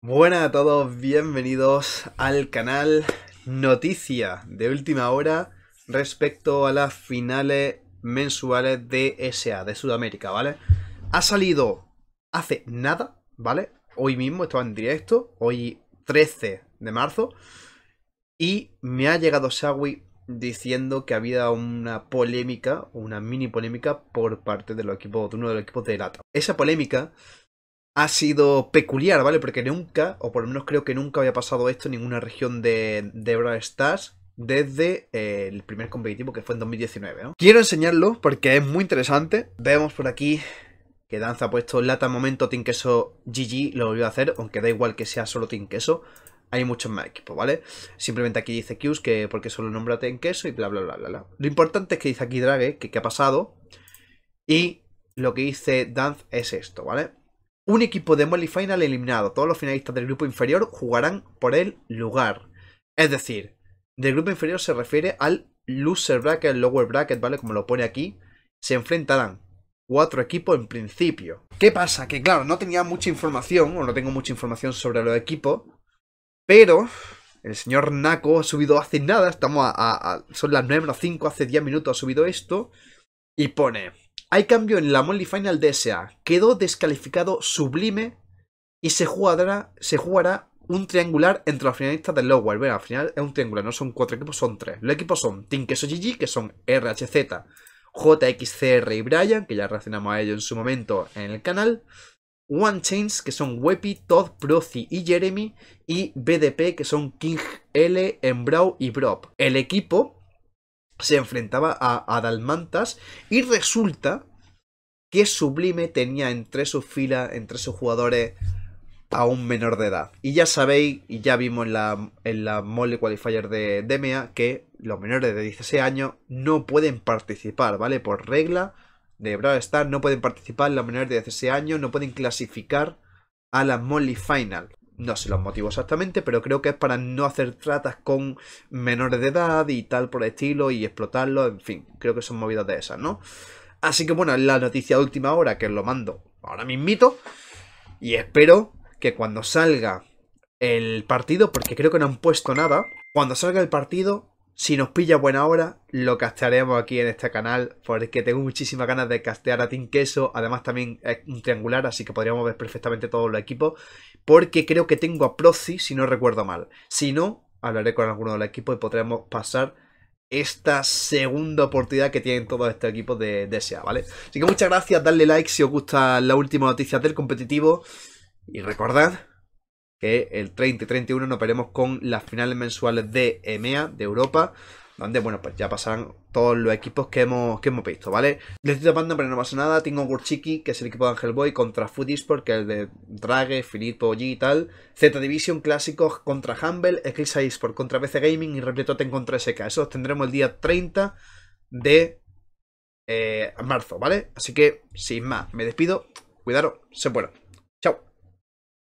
Buenas a todos, bienvenidos al canal Noticia de última hora respecto a las finales mensuales de SA, de Sudamérica, ¿vale? Ha salido hace nada, ¿vale? Hoy mismo, estaba en directo, hoy 13 de marzo, y me ha llegado Shawi diciendo que había una polémica, una mini polémica por parte de, los equipos, de uno de los equipos de LATA. Esa polémica ha sido peculiar, ¿vale? Porque nunca, o por lo menos creo que nunca había pasado esto en ninguna región de, de Brawl Stars desde eh, el primer competitivo que fue en 2019, ¿no? Quiero enseñarlo porque es muy interesante. Vemos por aquí que Danza ha puesto lata momento Team Queso GG, lo volvió a hacer, aunque da igual que sea solo Team Queso. Hay muchos más equipos, ¿vale? Simplemente aquí dice Qs que porque solo nombra Team Queso y bla, bla, bla, bla, Lo importante es que dice aquí Drague eh, que, qué ha pasado. Y lo que dice Dance es esto, ¿vale? Un equipo de Molly Final eliminado. Todos los finalistas del grupo inferior jugarán por el lugar. Es decir, del grupo inferior se refiere al loser bracket, lower bracket, ¿vale? Como lo pone aquí. Se enfrentarán cuatro equipos en principio. ¿Qué pasa? Que claro, no tenía mucha información, o no tengo mucha información sobre los equipos, pero el señor Naco ha subido hace nada, estamos a, son las 9 5, hace 10 minutos ha subido esto, y pone hay cambio en la Molly Final DSA. Quedó descalificado Sublime y se jugará, un triangular entre los finalistas del Lower. Bueno, al final es un triangular, no son cuatro equipos, son tres. Los equipos son Team Queso GG, que son RHZ, JXCR y Brian, que ya reaccionamos a ellos en su momento en el canal. One Chains, que son Wepi, Todd, Procy y Jeremy. Y BDP, que son King L, Embrao y Brob. El equipo se enfrentaba a, Adalmantas Dalmantas y resulta que Sublime tenía entre sus filas, entre sus jugadores, a un menor de edad. Y ya sabéis, y ya vimos en la, en la Mole Qualifier de DMA, que los menores de 16 años no pueden participar, ¿vale? Por regla de Brawl Stars no pueden participar los menores de 16 años, no pueden clasificar a la Molly Final. No sé los motivos exactamente, pero creo que es para no hacer tratas con menores de edad y tal por el estilo y explotarlo, en fin, creo que son movidas de esas, ¿no? Así que bueno, la noticia de última hora que os lo mando ahora mismito y espero que cuando salga el partido, porque creo que no han puesto nada, cuando salga el partido si nos pilla buena hora, lo castearemos aquí en este canal, porque tengo muchísimas ganas de castear a Team Queso, además también es un triangular, así que podríamos ver perfectamente todos los equipos, porque creo que tengo a Proxy, si no recuerdo mal. Si no, hablaré con alguno del equipo y podremos pasar esta segunda oportunidad que tienen todos estos equipos de, DSA, ¿vale? Así que muchas gracias, darle like si os gusta la última noticia del competitivo, y recordad que el 30 31 nos veremos con las finales mensuales de EMEA, de Europa, donde, bueno, pues ya pasarán todos los equipos que hemos, que hemos visto, ¿vale? estoy tapando, pero no pasa nada. Tengo Gurchiki, que es el equipo de Angel Boy, contra Food Esport, que es el de Drague, Filippo, G y tal. Z Division, clásicos contra Humble, Eclipse por contra BC Gaming y en contra SK. Eso tendremos el día 30 de eh, marzo, ¿vale? Así que, sin más, me despido. Cuidado, se bueno. Chao.